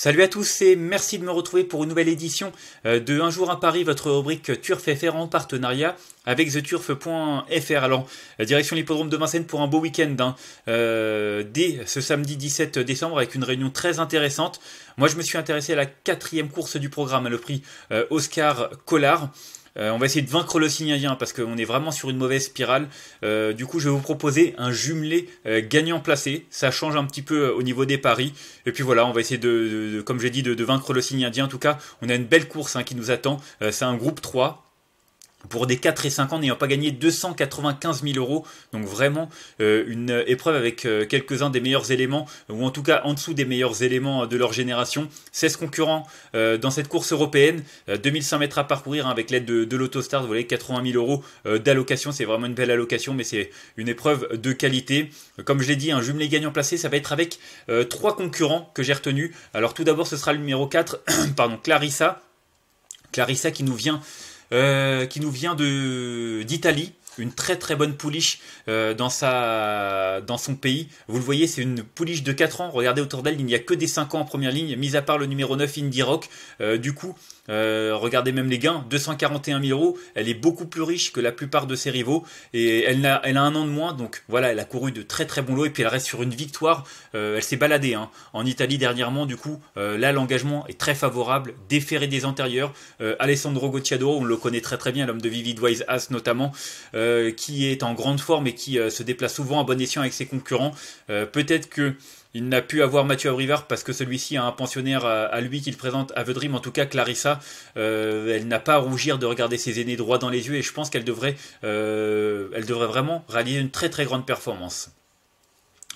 Salut à tous et merci de me retrouver pour une nouvelle édition euh, de Un jour à Paris, votre rubrique Turf FR en partenariat avec theturf.fr. Alors, euh, direction l'hippodrome de Vincennes pour un beau week-end hein. euh, dès ce samedi 17 décembre avec une réunion très intéressante. Moi, je me suis intéressé à la quatrième course du programme, le prix Oscar Collard. Euh, on va essayer de vaincre le signe indien parce qu'on est vraiment sur une mauvaise spirale. Euh, du coup, je vais vous proposer un jumelé euh, gagnant-placé. Ça change un petit peu au niveau des paris. Et puis voilà, on va essayer de, comme j'ai dit, de, vaincre le signe indien. En tout cas, on a une belle course hein, qui nous attend. c'est un groupe 3 pour des 4 et 5 ans n'ayant pas gagné 295 000 euros. Donc vraiment euh, une épreuve avec euh, quelques-uns des meilleurs éléments, ou en tout cas en dessous des meilleurs éléments euh, de leur génération. 16 concurrents dans cette course européenne, 2500 mètres à parcourir hein, avec l'aide de, de vous voyez 80 000 euros d'allocation, c'est vraiment une belle allocation, mais c'est une épreuve de qualité. Comme je l'ai dit, un jumelé gagnant placé, ça va être avec trois concurrents que j'ai retenus. Alors tout d'abord ce sera le numéro 4, pardon, Clarissa. Clarissa qui nous vient euh, qui nous vient de d'Italie une très très bonne pouliche euh, dans, sa, dans son pays. Vous le voyez, c'est une pouliche de 4 ans. Regardez autour d'elle, il n'y a que des 5 ans en première ligne, mis à part le numéro 9 Indie Rock. Euh, du coup, euh, regardez même les gains, 241 000 euros. Elle est beaucoup plus riche que la plupart de ses rivaux et elle a, elle a un an de moins. Donc voilà, elle a couru de très très bons lots et puis elle reste sur une victoire. elle s'est baladée hein, en Italie dernièrement. Du coup, là l'engagement est très favorable. Déféré des antérieurs, Alessandro Gocciadoro, on le connaît très très bien, l'homme de Vivid Wise As notamment. Euh, qui est en grande forme et qui euh, se déplace souvent à bon escient avec ses concurrents. Euh, peut-être que il n'a pu avoir Mathieu Abrivard parce que celui-ci a un pensionnaire à, lui qu'il présente à Vedrim. En tout cas, Clarissa, elle n'a pas à rougir de regarder ses aînés droit dans les yeux et je pense qu'elle devrait, elle devrait vraiment réaliser une très très grande performance.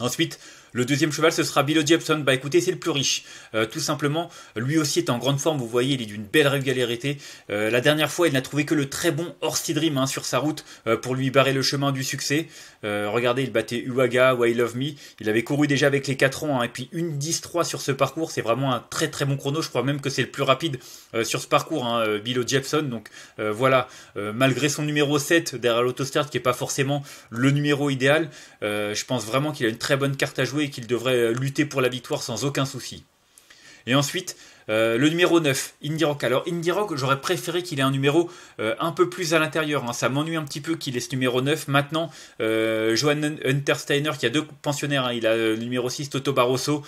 Ensuite, le deuxième cheval, ce sera Billo Jepson. Bah écoutez, c'est le plus riche. Euh, tout simplement, lui aussi est en grande forme. Vous voyez, il est d'une belle régularité. Euh, la dernière fois, il n'a trouvé que le très bon Orsi Dream hein, sur sa route euh, pour lui barrer le chemin du succès. regardez, il battait Uwaga, Why Love Me. Il avait couru déjà avec les 4 ans. Hein, et puis une 10-3 sur ce parcours. C'est vraiment un très très bon chrono. Je crois même que c'est le plus rapide sur ce parcours, hein, billo Jepson. Donc voilà, malgré son numéro 7 derrière l'autostart qui n'est pas forcément le numéro idéal, je pense vraiment qu'il a une très bonne carte à jouer qu'il devrait lutter pour la victoire sans aucun souci. Et ensuite, euh, le numéro 9, Indy Rock. Alors, Indie Rock, j'aurais préféré qu'il ait un numéro euh, un peu plus à l'intérieur. Hein. Ça m'ennuie un petit peu qu'il ait ce numéro 9. Maintenant, euh, Johan Untersteiner, qui a deux pensionnaires, hein, il a euh, le numéro 6, Toto Barroso,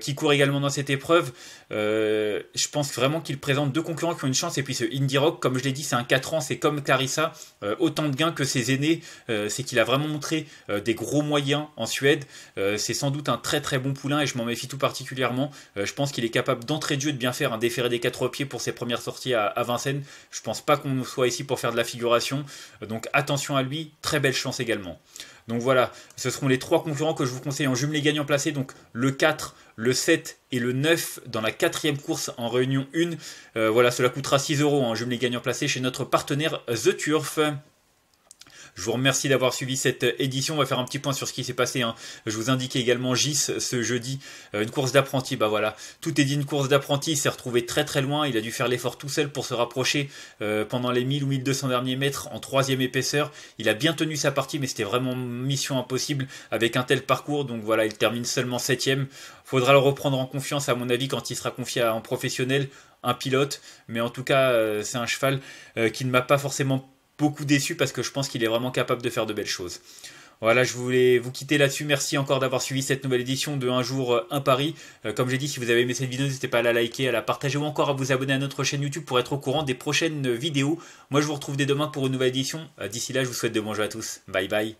qui court également dans cette épreuve. je pense vraiment qu'il présente deux concurrents qui ont une chance. Et puis, ce Indie Rock, comme je l'ai dit, c'est un 4 ans, c'est comme Clarissa, autant de gains que ses aînés. c'est qu'il a vraiment montré des gros moyens en Suède. c'est sans doute un très très bon poulain et je m'en méfie tout particulièrement. je pense qu'il est capable d'entrer Dieu de bien faire un hein, déféré des quatre pieds pour ses premières sorties à, Vincennes. Je pense pas qu'on soit ici pour faire de la figuration. Donc attention à lui, très belle chance également. Donc voilà, ce seront les trois concurrents que je vous conseille en jumelé gagnant placé, donc le 4, le 7 et le 9 dans la quatrième course en réunion 1. Euh, voilà, cela coûtera 6 euros en jumelé gagnant placé chez notre partenaire The Turf. Je vous remercie d'avoir suivi cette édition. On va faire un petit point sur ce qui s'est passé. Hein. Je vous indiquais également GIS ce jeudi, euh, une course d'apprenti. Bah voilà, tout est dit une course d'apprenti. Il s'est retrouvé très très loin. Il a dû faire l'effort tout seul pour se rapprocher euh, pendant les 1000 ou 1200 derniers mètres en troisième épaisseur. Il a bien tenu sa partie, mais c'était vraiment mission impossible avec un tel parcours. Donc voilà, il termine seulement septième. Faudra le reprendre en confiance, à mon avis, quand il sera confié à un professionnel, un pilote. Mais en tout cas, euh, c'est un cheval qui ne m'a pas forcément beaucoup déçu parce que je pense qu'il est vraiment capable de faire de belles choses. Voilà, je voulais vous quitter là-dessus. Merci encore d'avoir suivi cette nouvelle édition de Un jour, euh, un Paris. Euh, comme j'ai dit, si vous avez aimé cette vidéo, n'hésitez pas à la liker, à la partager ou encore à vous abonner à notre chaîne YouTube pour être au courant des prochaines vidéos. Moi, je vous retrouve dès demain pour une nouvelle édition. Euh, d'ici là, je vous souhaite de bons jeux à tous. Bye bye.